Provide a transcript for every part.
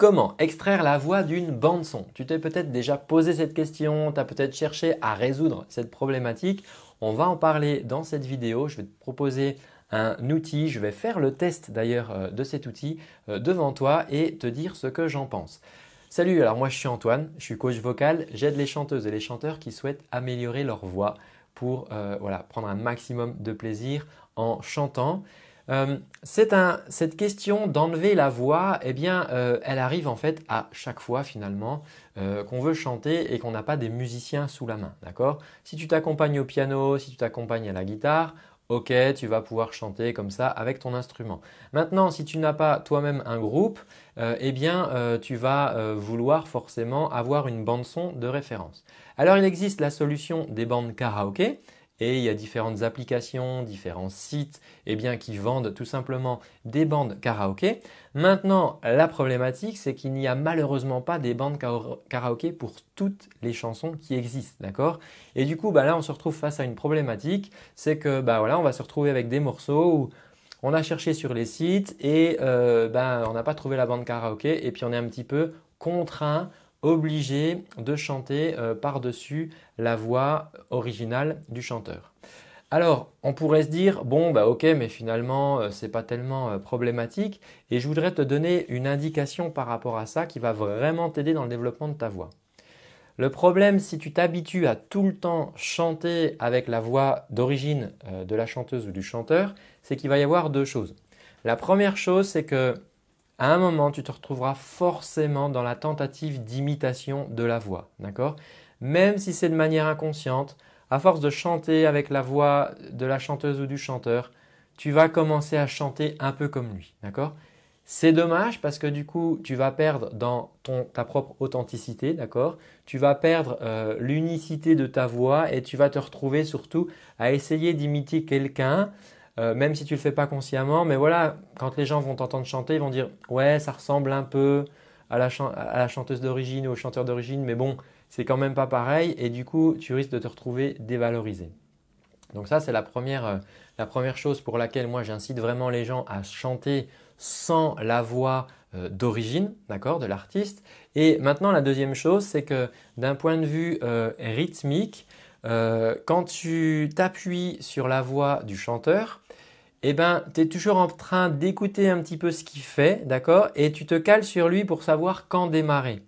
Comment extraire la voix d'une bande son Tu t'es peut-être déjà posé cette question, tu as peut-être cherché à résoudre cette problématique. On va en parler dans cette vidéo. Je vais te proposer un outil, je vais faire le test d'ailleurs euh, de cet outil euh, devant toi et te dire ce que j'en pense. Salut, alors moi je suis Antoine, je suis coach vocal, j'aide les chanteuses et les chanteurs qui souhaitent améliorer leur voix pour euh, voilà, prendre un maximum de plaisir en chantant. Euh, cette question d'enlever la voix, eh bien, euh, elle arrive en fait à chaque fois finalement euh, qu'on veut chanter et qu'on n'a pas des musiciens sous la main, d'accord Si tu t'accompagnes au piano, si tu t'accompagnes à la guitare, ok, tu vas pouvoir chanter comme ça avec ton instrument. Maintenant, si tu n'as pas toi-même un groupe, eh bien, tu vas vouloir forcément avoir une bande son de référence. Alors, il existe la solution des bandes karaoké. Et il y a différentes applications, différents sites eh bien, qui vendent tout simplement des bandes karaoké. Maintenant, la problématique, c'est qu'il n'y a malheureusement pas des bandes karaoké pour toutes les chansons qui existent, d'accord Et du coup, bah là, on se retrouve face à une problématique, c'est que bah voilà, on va se retrouver avec des morceaux où on a cherché sur les sites et euh, bah, on n'a pas trouvé la bande karaoké et puis on est un petit peu contraint obligé de chanter euh, par-dessus la voix originale du chanteur. Alors, on pourrait se dire, bon, bah ok, mais finalement, euh, c'est pas tellement euh, problématique. Et je voudrais te donner une indication par rapport à ça qui va vraiment t'aider dans le développement de ta voix. Le problème, si tu t'habitues à tout le temps chanter avec la voix d'origine de la chanteuse ou du chanteur, c'est qu'il va y avoir deux choses. La première chose, c'est que à un moment, tu te retrouveras forcément dans la tentative d'imitation de la voix, d'accord Même si c'est de manière inconsciente, à force de chanter avec la voix de la chanteuse ou du chanteur, tu vas commencer à chanter un peu comme lui, d'accord C'est dommage parce que du coup, tu vas perdre dans ta propre authenticité, d'accord Tu vas perdre euh, l'unicité de ta voix et tu vas te retrouver surtout à essayer d'imiter quelqu'un euh, même si tu le fais pas consciemment, mais voilà, quand les gens vont t'entendre chanter, ils vont dire ouais, ça ressemble un peu à la, chanteuse d'origine ou au chanteur d'origine, mais bon, c'est quand même pas pareil, et du coup, tu risques de te retrouver dévalorisé. Donc ça, c'est la première, euh, chose pour laquelle moi j'incite vraiment les gens à chanter sans la voix euh, d'origine, d'accord, de l'artiste. Et maintenant, la deuxième chose, c'est que d'un point de vue rythmique, euh, quand tu t'appuies sur la voix du chanteur, eh ben, tu es toujours en train d'écouter un petit peu ce qu'il fait, d'accord Et tu te cales sur lui pour savoir quand démarrer.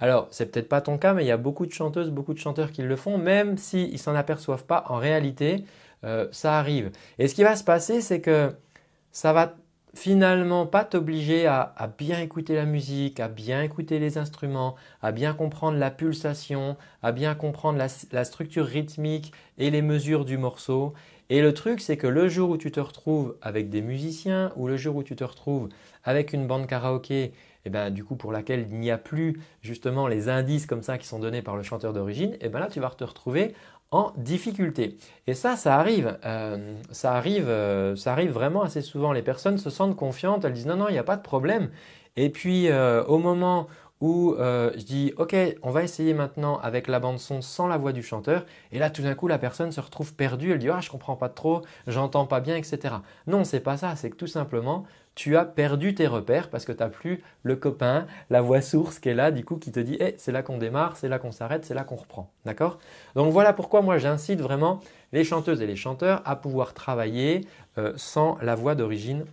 Alors, c'est peut-être pas ton cas, mais il y a beaucoup de chanteuses, beaucoup de chanteurs qui le font, même s'ils ne s'en aperçoivent pas, en réalité, euh, ça arrive. Et ce qui va se passer, c'est que ça va finalement pas t'obliger à, bien écouter la musique, à bien écouter les instruments, à bien comprendre la pulsation, à bien comprendre la, structure rythmique et les mesures du morceau. Et le truc, c'est que le jour où tu te retrouves avec des musiciens ou le jour où tu te retrouves avec une bande karaoké, eh ben, du coup pour laquelle il n'y a plus justement les indices comme ça qui sont donnés par le chanteur d'origine, et eh ben là tu vas te retrouver en difficulté. Et ça, ça arrive. Euh, ça, arrive euh, ça arrive vraiment assez souvent. Les personnes se sentent confiantes, elles disent non, non, il n'y a pas de problème. Et puis euh, au moment où euh, je dis ok on va essayer maintenant avec la bande son sans la voix du chanteur et là tout d'un coup la personne se retrouve perdue elle dit ah je comprends pas trop j'entends pas bien etc non c'est pas ça c'est que tout simplement tu as perdu tes repères parce que tu n'as plus le copain, la voix source qui est là, du coup, qui te dit Eh, c'est là qu'on démarre, c'est là qu'on s'arrête, c'est là qu'on reprend. D'accord Donc voilà pourquoi moi j'incite vraiment les chanteuses et les chanteurs à pouvoir travailler euh, sans la voix d'origine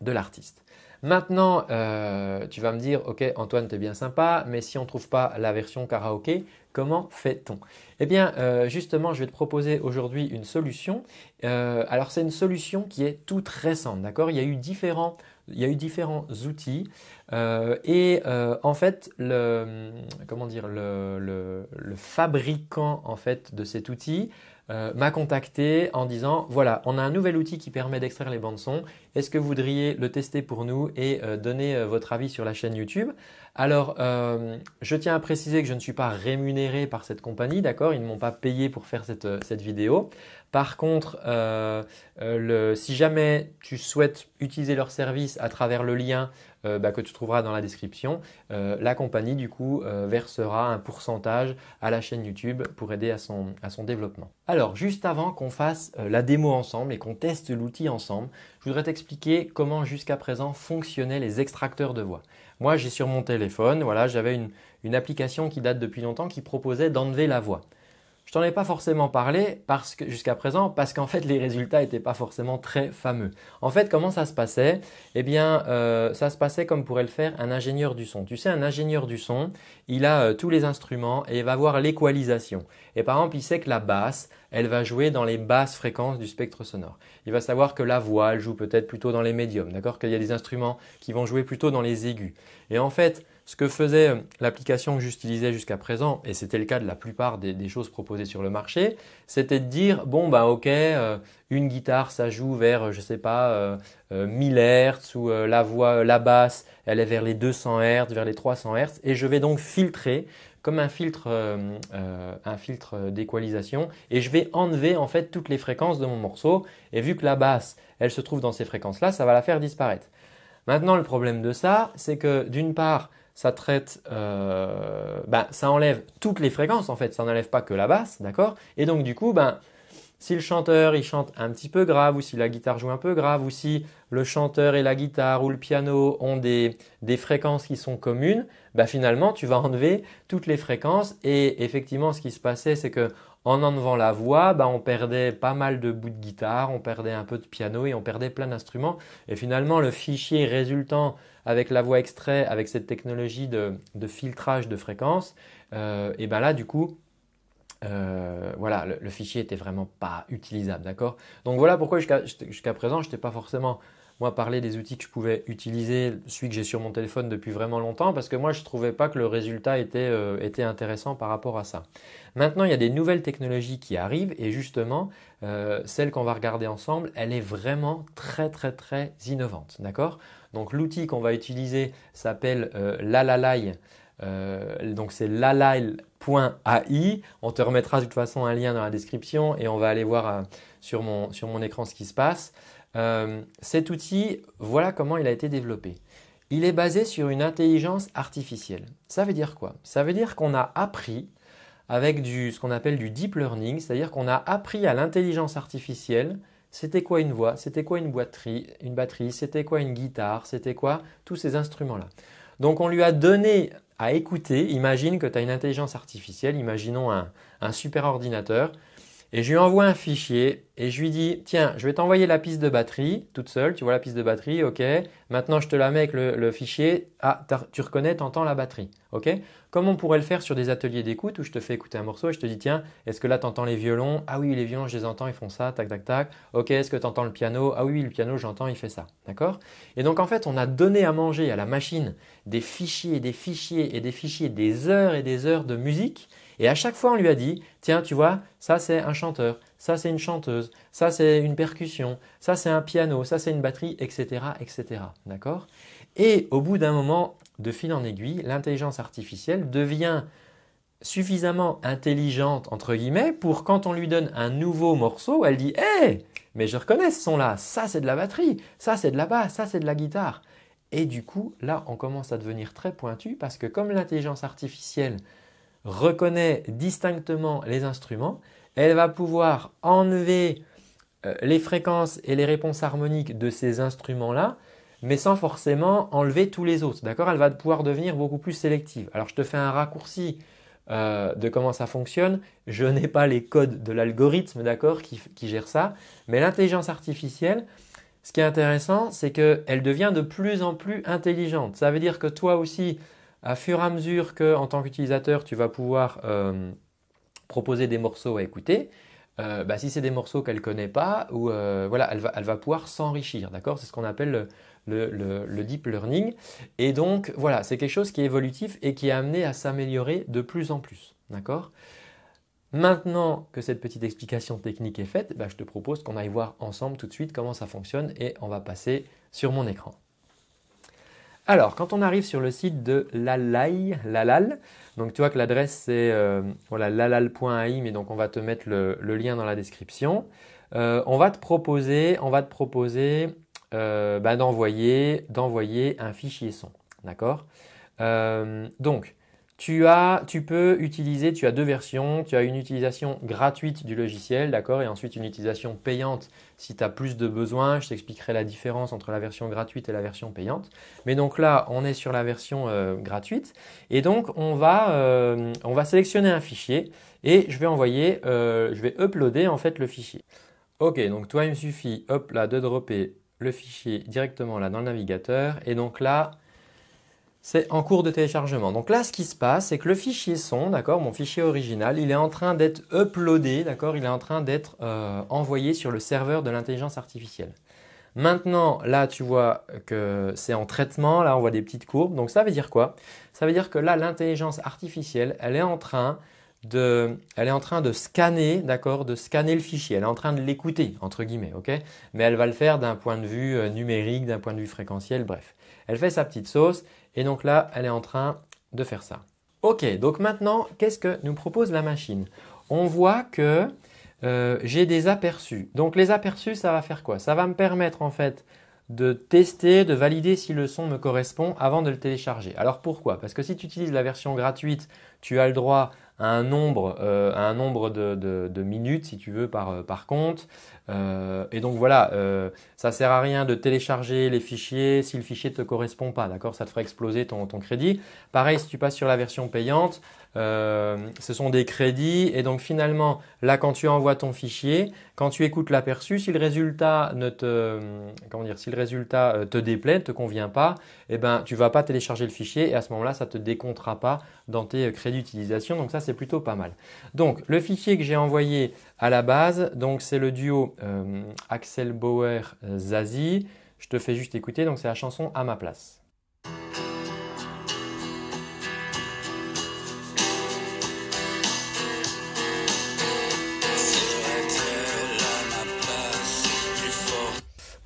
de l'artiste. Maintenant, euh, tu vas me dire, ok Antoine, t'es bien sympa, mais si on ne trouve pas la version karaoké, comment fait-on Eh bien, euh, justement, je vais te proposer aujourd'hui une solution. Euh, alors, c'est une solution qui est toute récente, d'accord il, y a eu différents, il y a eu différents outils et en fait, le, comment dire, le fabricant en fait de cet outil euh, m'a contacté en disant voilà, on a un nouvel outil qui permet d'extraire les bandes son. Est-ce que vous voudriez le tester pour nous et euh, donner euh, votre avis sur la chaîne YouTube Alors, je tiens à préciser que je ne suis pas rémunéré par cette compagnie, d'accord Ils ne m'ont pas payé pour faire cette, cette vidéo. Par contre, si jamais tu souhaites utiliser leur service à travers le lien euh, bah, que tu trouveras dans la description, euh, la compagnie du coup euh, versera un pourcentage à la chaîne YouTube pour aider à son, développement. Alors juste avant qu'on fasse la démo ensemble et qu'on teste l'outil ensemble, je voudrais t'expliquer comment jusqu'à présent fonctionnaient les extracteurs de voix. Moi j'ai sur mon téléphone, voilà, j'avais une application qui date depuis longtemps qui proposait d'enlever la voix. Je t'en ai pas forcément parlé parce que jusqu'à présent parce qu'en fait les résultats n'étaient pas forcément très fameux. En fait, comment ça se passait Eh bien, euh, ça se passait comme pourrait le faire un ingénieur du son. Tu sais, un ingénieur du son, il a euh, tous les instruments et il va voir l'équalisation. Et par exemple, il sait que la basse, elle va jouer dans les basses fréquences du spectre sonore. Il va savoir que la voix, elle joue peut-être plutôt dans les médiums, d'accord Qu'il y a des instruments qui vont jouer plutôt dans les aigus. Et en fait, ce que faisait euh, l'application que j'utilisais jusqu'à présent, et c'était le cas de la plupart des, choses proposées sur le marché, c'était de dire bon bah ok, euh, une guitare ça joue vers euh, je sais pas 1000 Hz ou la voix, la basse, elle est vers les 200 Hz, vers les 300 Hz, et je vais donc filtrer comme un filtre, un filtre d'équalisation, et je vais enlever en fait toutes les fréquences de mon morceau. Et vu que la basse, elle se trouve dans ces fréquences-là, ça va la faire disparaître. Maintenant, le problème de ça, c'est que d'une part, ça traite, euh, ben, ça enlève toutes les fréquences en fait, ça n'enlève pas que la basse, d'accord Et donc du coup, ben, si le chanteur il chante un petit peu grave ou si la guitare joue un peu grave ou si le chanteur et la guitare ou le piano ont des, fréquences qui sont communes, bah finalement tu vas enlever toutes les fréquences et effectivement ce qui se passait c'est que en enlevant la voix, bah, on perdait pas mal de bouts de guitare, on perdait un peu de piano et on perdait plein d'instruments. Et finalement, le fichier résultant avec la voix extrait, avec cette technologie de, filtrage de fréquences, euh, et bah là, du coup, euh, voilà, le, fichier était vraiment pas utilisable, d'accord Donc voilà pourquoi jusqu'à présent, je t'ai pas forcément moi parler des outils que je pouvais utiliser, celui que j'ai sur mon téléphone depuis vraiment longtemps, parce que moi je ne trouvais pas que le résultat euh, était, intéressant par rapport à ça. Maintenant, il y a des nouvelles technologies qui arrivent, et justement, euh, celle qu'on va regarder ensemble, elle est vraiment très très très innovante, d'accord Donc l'outil qu'on va utiliser s'appelle La euh, donc c'est lalail.ai, On te remettra de toute façon un lien dans la description et on va aller voir euh, sur, mon, sur, mon, écran ce qui se passe. Euh, cet outil, voilà comment il a été développé. Il est basé sur une intelligence artificielle. Ça veut dire quoi Ça veut dire qu'on a appris avec ce qu'on appelle du deep learning, c'est-à-dire qu'on a appris à l'intelligence artificielle c'était quoi une voix, c'était quoi une, une batterie, c'était quoi une guitare, c'était quoi tous ces instruments-là. Donc on lui a donné à écouter. Imagine que tu as une intelligence artificielle, imaginons un, un super ordinateur et je lui envoie un fichier et je lui dis tiens, je vais t'envoyer la piste de batterie toute seule. Tu vois la piste de batterie, ok. Maintenant, je te la mets avec le, fichier. Ah, tu reconnais, entends la batterie, ok. Comme on pourrait le faire sur des ateliers d'écoute où je te fais écouter un morceau et je te dis tiens, est-ce que là tu entends les violons Ah oui, les violons, je les entends, ils font ça, tac, tac, tac. Ok, est-ce que tu entends le piano Ah oui, le piano, j'entends, il fait ça, d'accord. Et donc en fait, on a donné à manger à la machine des fichiers, des fichiers et des fichiers, des heures et des heures de musique et à chaque fois, on lui a dit, tiens, tu vois, ça c'est un chanteur, ça c'est une chanteuse, ça c'est une percussion, ça c'est un piano, ça c'est une batterie, etc., etc. D'accord Et au bout d'un moment, de fil en aiguille, l'intelligence artificielle devient suffisamment intelligente, entre guillemets, pour quand on lui donne un nouveau morceau, elle dit, hé, mais je reconnais ce son-là, ça c'est de la batterie, ça c'est de la basse, ça c'est de la guitare. Et du coup, là, on commence à devenir très pointu parce que comme l'intelligence artificielle reconnaît distinctement les instruments, elle va pouvoir enlever euh, les fréquences et les réponses harmoniques de ces instruments-là, mais sans forcément enlever tous les autres. D'accord Elle va pouvoir devenir beaucoup plus sélective. Alors je te fais un raccourci euh, de comment ça fonctionne. Je n'ai pas les codes de l'algorithme, d'accord, qui, qui, gère ça. Mais l'intelligence artificielle, ce qui est intéressant, c'est qu'elle devient de plus en plus intelligente. Ça veut dire que toi aussi, à fur et à mesure que, en tant qu'utilisateur, tu vas pouvoir euh, proposer des morceaux à écouter, euh, bah, si c'est des morceaux qu'elle ne connaît pas, ou euh, voilà, elle va, pouvoir s'enrichir, d'accord C'est ce qu'on appelle le, deep learning. Et donc, voilà, c'est quelque chose qui est évolutif et qui est amené à s'améliorer de plus en plus, Maintenant que cette petite explication technique est faite, bah, je te propose qu'on aille voir ensemble tout de suite comment ça fonctionne et on va passer sur mon écran. Alors, quand on arrive sur le site de Lalai, Lalal, donc tu vois que l'adresse c'est euh, lalal.ai, mais donc on va te mettre le, lien dans la description. Euh, on va te proposer, on va te proposer euh, bah, d'envoyer, un fichier son, d'accord Donc, tu, as, tu peux utiliser, tu as deux versions. Tu as une utilisation gratuite du logiciel, d'accord, et ensuite une utilisation payante si tu as plus de besoins. Je t'expliquerai la différence entre la version gratuite et la version payante. Mais donc là, on est sur la version euh, gratuite. Et donc, on va, euh, on va sélectionner un fichier et je vais envoyer, euh, je vais uploader en fait le fichier. Ok, donc toi, il me suffit, hop là, de dropper le fichier directement là dans le navigateur. Et donc là, c'est en cours de téléchargement. Donc là, ce qui se passe, c'est que le fichier son, d'accord, mon fichier original, il est en train d'être uploadé, d'accord, il est en train d'être euh, envoyé sur le serveur de l'intelligence artificielle. Maintenant, là, tu vois que c'est en traitement, là, on voit des petites courbes. Donc ça veut dire quoi Ça veut dire que là, l'intelligence artificielle, elle est en train de, elle est en train de scanner, d'accord, de scanner le fichier. Elle est en train de l'écouter, entre guillemets, ok Mais elle va le faire d'un point de vue euh, numérique, d'un point de vue fréquentiel, bref. Elle fait sa petite sauce et donc là, elle est en train de faire ça. Ok, donc maintenant, qu'est-ce que nous propose la machine On voit que euh, j'ai des aperçus. Donc les aperçus, ça va faire quoi Ça va me permettre en fait de tester, de valider si le son me correspond avant de le télécharger. Alors pourquoi Parce que si tu utilises la version gratuite, tu as le droit à un nombre, euh, de, minutes, si tu veux, par, euh, par compte. Euh, et donc voilà, euh, ça sert à rien de télécharger les fichiers si le fichier ne te correspond pas, d'accord Ça te ferait exploser ton, crédit. Pareil, si tu passes sur la version payante, euh, ce sont des crédits et donc finalement, là, quand tu envoies ton fichier, quand tu écoutes l'aperçu, si le résultat ne te, euh, comment dire, si le résultat te déplaît, ne te convient pas, eh ben, tu vas pas télécharger le fichier et à ce moment-là, ça ne te décomptera pas dans tes crédits d'utilisation. Donc ça, c'est plutôt pas mal. Donc le fichier que j'ai envoyé à la base, donc c'est le duo euh, Axel Bauer-Zazie. Euh, Je te fais juste écouter, donc c'est la chanson À ma place.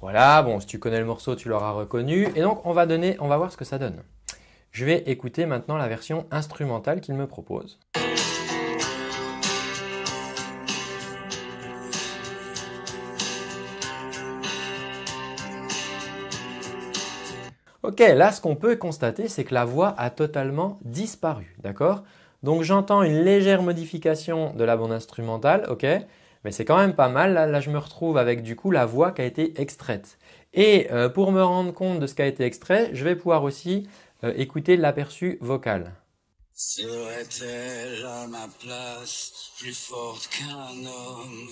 Voilà, bon, si tu connais le morceau, tu l'auras reconnu. Et donc, on va donner, on va voir ce que ça donne. Je vais écouter maintenant la version instrumentale qu'il me propose. là, ce qu'on peut constater, c'est que la voix a totalement disparu, d'accord Donc j'entends une légère modification de la bande instrumentale, mais c'est quand même pas mal, là, je me retrouve avec du coup la voix qui a été extraite. Et euh, pour me rendre compte de ce qui a été extrait, je vais pouvoir aussi euh, écouter l'aperçu vocal elle à ma place plus forte qu'un homme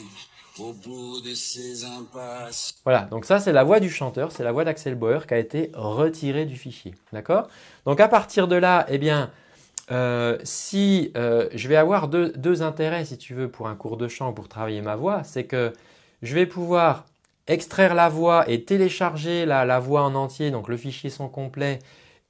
au bout de ses impasses Voilà, donc ça c'est la voix du chanteur, c'est la voix d'Axel Bauer qui a été retirée du fichier. D'accord Donc à partir de là, eh bien, euh, si euh, je vais avoir deux, intérêts, si tu veux, pour un cours de chant, pour travailler ma voix, c'est que je vais pouvoir extraire la voix et télécharger la, la voix en entier, donc le fichier son complet,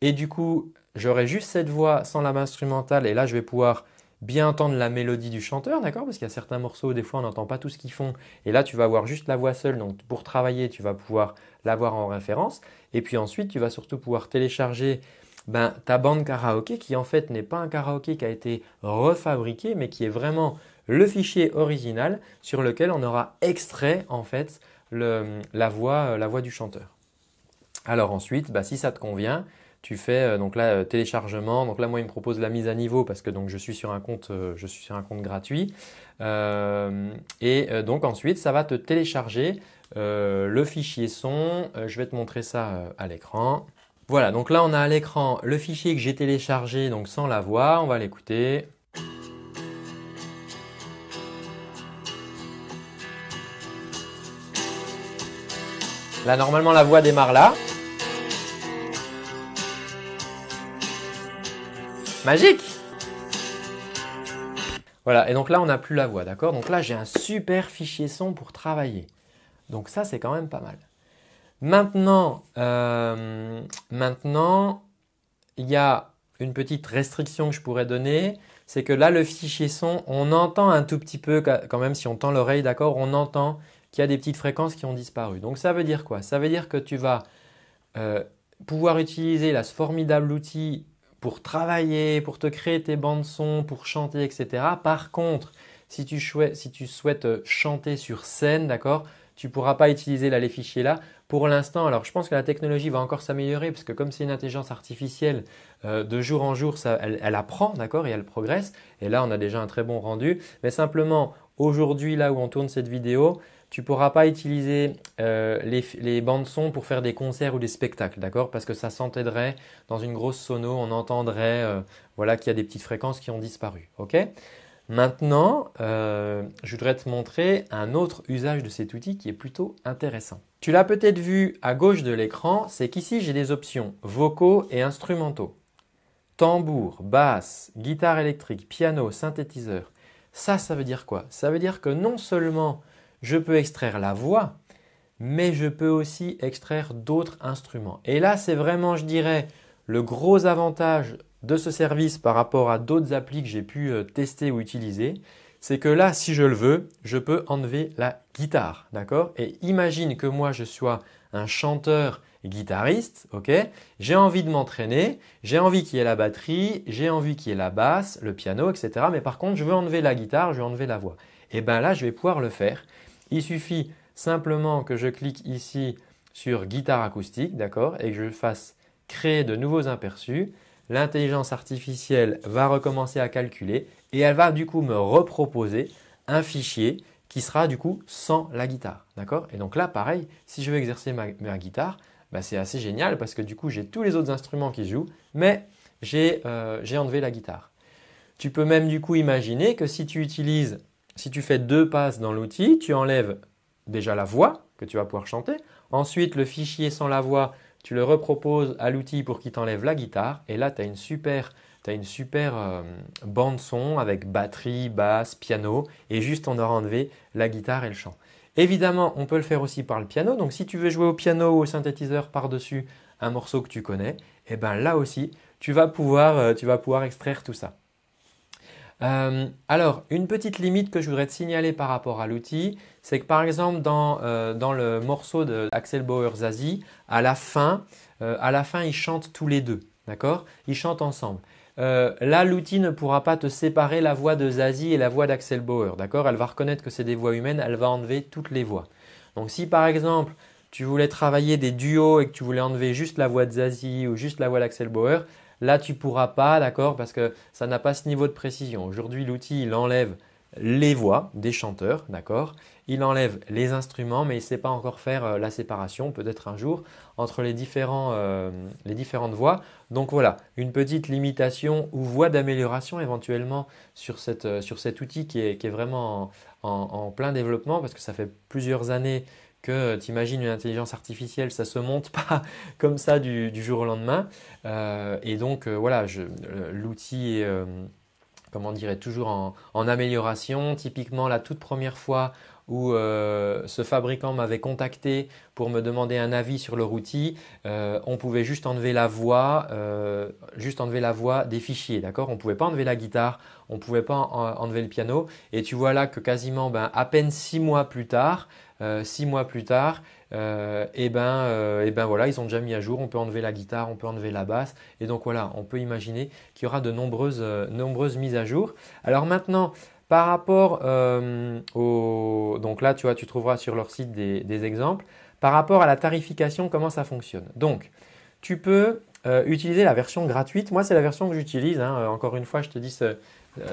et du coup J'aurai juste cette voix sans la main instrumentale et là je vais pouvoir bien entendre la mélodie du chanteur, d'accord Parce qu'il y a certains morceaux, des fois on n'entend pas tout ce qu'ils font. Et là tu vas avoir juste la voix seule, donc pour travailler tu vas pouvoir l'avoir en référence. Et puis ensuite tu vas surtout pouvoir télécharger ben, ta bande karaoké qui en fait n'est pas un karaoké qui a été refabriqué, mais qui est vraiment le fichier original sur lequel on aura extrait en fait la, voix, la voix du chanteur. Alors ensuite, ben, si ça te convient, tu fais euh, donc là euh, téléchargement. Donc là, moi, il me propose la mise à niveau parce que donc je suis sur un compte, euh, je suis sur un compte gratuit. et donc ensuite, ça va te télécharger le fichier son. je vais te montrer ça à l'écran. Voilà, donc là on a à l'écran le fichier que j'ai téléchargé, donc sans la voix, on va l'écouter. Là normalement la voix démarre là. Magique Voilà, et donc là, on n'a plus la voix, d'accord Donc là, j'ai un super fichier son pour travailler. Donc ça, c'est quand même pas mal. Euh, maintenant, il y a une petite restriction que je pourrais donner, c'est que là, le fichier son, on entend un tout petit peu, quand même, si on tend l'oreille, d'accord, on entend qu'il y a des petites fréquences qui ont disparu. Donc ça veut dire quoi Ça veut dire que tu vas euh, pouvoir utiliser ce formidable outil pour travailler, pour te créer tes bandes son, pour chanter, etc. Par contre, si tu, si tu souhaites euh, chanter sur scène, d'accord, tu ne pourras pas utiliser la les fichiers là. Pour l'instant, alors je pense que la technologie va encore s'améliorer parce que comme c'est une intelligence artificielle, euh, de jour en jour, elle, elle apprend, d'accord, et elle progresse. Et là, on a déjà un très bon rendu. Mais simplement, aujourd'hui, là où on tourne cette vidéo, tu pourras pas utiliser euh, les, bandes son pour faire des concerts ou des spectacles, d'accord Parce que ça s'entêderait dans une grosse sono, on entendrait euh, qu'il y a des petites fréquences qui ont disparu, ok Maintenant, euh, je voudrais te montrer un autre usage de cet outil qui est plutôt intéressant. Tu l'as peut-être vu à gauche de l'écran, c'est qu'ici j'ai des options vocaux et instrumentaux. Tambour, basse, guitare électrique, piano, synthétiseur. Ça, ça veut dire quoi Ça veut dire que non seulement je peux extraire la voix, mais je peux aussi extraire d'autres instruments. Et là, c'est vraiment, je dirais, le gros avantage de ce service par rapport à d'autres applis que j'ai pu euh, tester ou utiliser, c'est que là, si je le veux, je peux enlever la guitare, d'accord Et imagine que moi, je sois un chanteur guitariste, J'ai envie de m'entraîner, j'ai envie qu'il y ait la batterie, j'ai envie qu'il y ait la basse, le piano, etc. Mais par contre, je veux enlever la guitare, je veux enlever la voix. Et eh bien là, je vais pouvoir le faire. Il suffit simplement que je clique ici sur guitare acoustique, d'accord, et que je fasse créer de nouveaux aperçus, L'intelligence artificielle va recommencer à calculer et elle va du coup me reproposer un fichier qui sera du coup sans la guitare, d'accord Et donc là, pareil, si je veux exercer ma, guitare, bah, c'est assez génial parce que du coup, j'ai tous les autres instruments qui jouent, mais j'ai euh, enlevé la guitare. Tu peux même du coup imaginer que si tu utilises si tu fais deux passes dans l'outil, tu enlèves déjà la voix que tu vas pouvoir chanter. Ensuite, le fichier sans la voix, tu le reproposes à l'outil pour qu'il t'enlève la guitare. Et là, tu as une super, euh, bande son avec batterie, basse, piano. Et juste, on aura enlevé la guitare et le chant. Évidemment, on peut le faire aussi par le piano. Donc, si tu veux jouer au piano ou au synthétiseur par-dessus un morceau que tu connais, eh ben là aussi, tu vas pouvoir, euh, tu vas pouvoir extraire tout ça. Euh, alors, une petite limite que je voudrais te signaler par rapport à l'outil, c'est que par exemple dans, euh, le morceau d'Axel Bauer-Zazie, à la fin, euh, à la fin, ils chantent tous les deux, d'accord Ils chantent ensemble. là, l'outil ne pourra pas te séparer la voix de Zazie et la voix d'Axel Bauer, d'accord Elle va reconnaître que c'est des voix humaines, elle va enlever toutes les voix. Donc si par exemple, tu voulais travailler des duos et que tu voulais enlever juste la voix de Zazie ou juste la voix d'Axel Bauer, Là, tu pourras pas, d'accord, parce que ça n'a pas ce niveau de précision. Aujourd'hui, l'outil, il enlève les voix des chanteurs, d'accord Il enlève les instruments, mais il ne sait pas encore faire euh, la séparation, peut-être un jour, entre euh, les, différentes voix. Donc voilà, une petite limitation ou voie d'amélioration éventuellement sur, euh, cet outil qui est, vraiment en, plein développement, parce que ça fait plusieurs années t'imagines une intelligence artificielle, ça se monte pas comme ça du, jour au lendemain. Euh, et donc euh, voilà, euh, l'outil est, comment dirais toujours en, amélioration. Typiquement, la toute première fois où ce fabricant m'avait contacté pour me demander un avis sur leur outil, on pouvait juste enlever la voix, juste enlever la voix des fichiers, d'accord On pouvait pas enlever la guitare, on pouvait pas enlever le piano. Et tu vois là que quasiment, ben, à peine six mois plus tard, euh, six mois plus tard, et, euh, eh ben, euh, eh ben voilà, ils ont déjà mis à jour, on peut enlever la guitare, on peut enlever la basse, et donc voilà, on peut imaginer qu'il y aura de nombreuses, nombreuses mises à jour. Alors maintenant, par rapport au... Donc là, tu vois, tu trouveras sur leur site des, exemples. Par rapport à la tarification, comment ça fonctionne Donc, tu peux utiliser la version gratuite. Moi, c'est la version que j'utilise. Hein. Encore une fois, je te dis,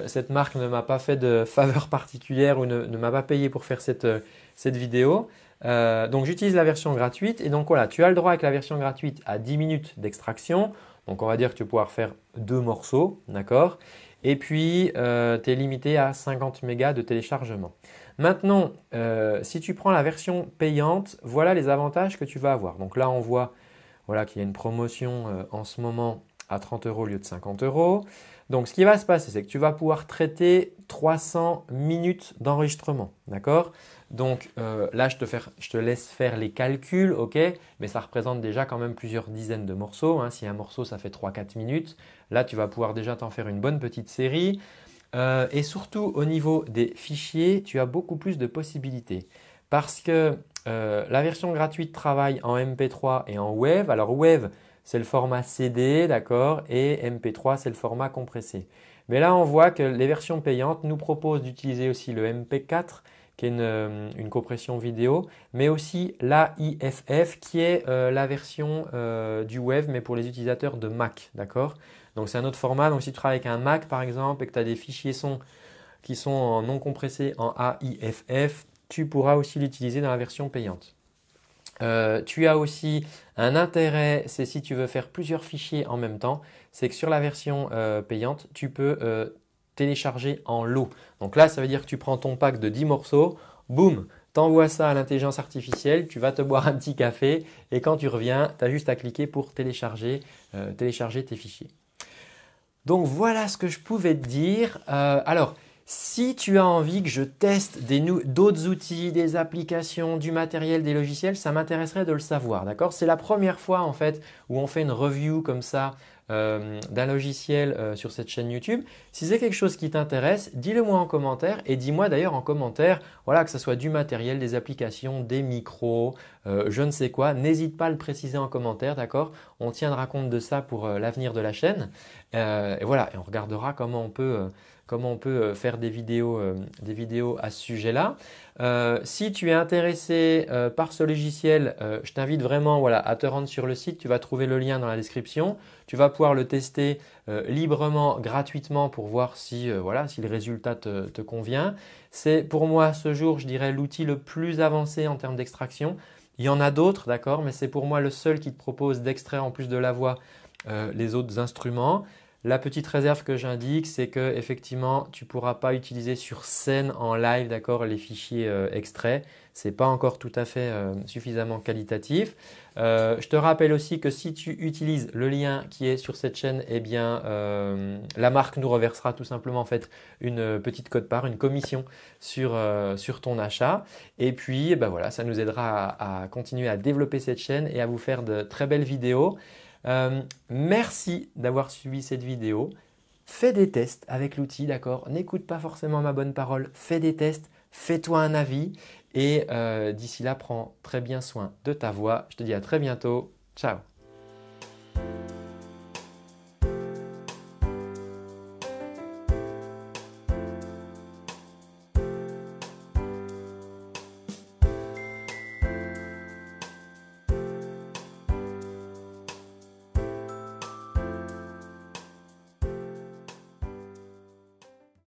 cette marque ne m'a pas fait de faveur particulière ou ne m'a pas payé pour faire cette, cette vidéo. Euh, donc j'utilise la version gratuite et donc voilà, tu as le droit avec la version gratuite à 10 minutes d'extraction. Donc on va dire que tu vas pouvoir faire deux morceaux, d'accord Et puis euh, tu es limité à 50 mégas de téléchargement. Maintenant, euh, si tu prends la version payante, voilà les avantages que tu vas avoir. Donc là on voit qu'il y a une promotion en ce moment à 30 euros au lieu de 50 euros. Donc ce qui va se passer, c'est que tu vas pouvoir traiter 300 minutes d'enregistrement, d'accord donc euh, là, je te, laisse faire les calculs, ok Mais ça représente déjà quand même plusieurs dizaines de morceaux. Hein. Si un morceau, ça fait 3-4 minutes, là, tu vas pouvoir déjà t'en faire une bonne petite série. Euh, et surtout, au niveau des fichiers, tu as beaucoup plus de possibilités. Parce que euh, la version gratuite travaille en MP3 et en WAV. Alors WAV, c'est le format CD, d'accord Et MP3, c'est le format compressé. Mais là, on voit que les versions payantes nous proposent d'utiliser aussi le MP4 qui est euh, une, compression vidéo, mais aussi l'AIFF, qui est euh, la version euh, du web, mais pour les utilisateurs de Mac, d'accord Donc c'est un autre format, donc si tu travailles avec un Mac par exemple, et que tu as des fichiers son qui sont non compressés en AIFF, tu pourras aussi l'utiliser dans la version payante. tu as aussi un intérêt, c'est si tu veux faire plusieurs fichiers en même temps, c'est que sur la version payante, tu peux télécharger en lot. Donc là, ça veut dire que tu prends ton pack de 10 morceaux, boum, t'envoies ça à l'intelligence artificielle, tu vas te boire un petit café et quand tu reviens, tu as juste à cliquer pour télécharger, euh, télécharger tes fichiers. Donc voilà ce que je pouvais te dire. Euh, alors, si tu as envie que je teste d'autres outils, des applications, du matériel, des logiciels, ça m'intéresserait de le savoir, d'accord C'est la première fois en fait où on fait une review comme ça euh, d'un logiciel euh, sur cette chaîne YouTube. Si c'est quelque chose qui t'intéresse, dis-le moi en commentaire et dis-moi d'ailleurs en commentaire, voilà, que ce soit du matériel, des applications, des micros, euh, je ne sais quoi, n'hésite pas à le préciser en commentaire, d'accord On tiendra compte de ça pour l'avenir de la chaîne. et voilà, et on regardera comment on peut comment on peut euh, faire euh, des vidéos, à ce sujet-là. Euh, si tu es intéressé par ce logiciel, je t'invite vraiment à te rendre sur le site. Tu vas trouver le lien dans la description. Tu vas pouvoir le tester librement, gratuitement pour voir si, voilà, si le résultat te, te convient. C'est pour moi ce jour, je dirais, l'outil le plus avancé en termes d'extraction. Il y en a d'autres, d'accord, mais c'est pour moi le seul qui te propose d'extraire en plus de la voix les autres instruments. La petite réserve que j'indique, c'est que effectivement, tu pourras pas utiliser sur scène en live, d'accord, les fichiers euh, extraits. extraits. n'est pas encore tout à fait euh, suffisamment qualitatif. Euh, je te rappelle aussi que si tu utilises le lien qui est sur cette chaîne, eh bien, la marque nous reversera tout simplement en fait une petite cote-part, une commission sur, ton achat. Et puis, eh ben voilà, ça nous aidera à continuer à développer cette chaîne et à vous faire de très belles vidéos. Euh, merci d'avoir suivi cette vidéo. Fais des tests avec l'outil, d'accord N'écoute pas forcément ma bonne parole. Fais des tests, fais-toi un avis. Et euh, d'ici là, prends très bien soin de ta voix. Je te dis à très bientôt. Ciao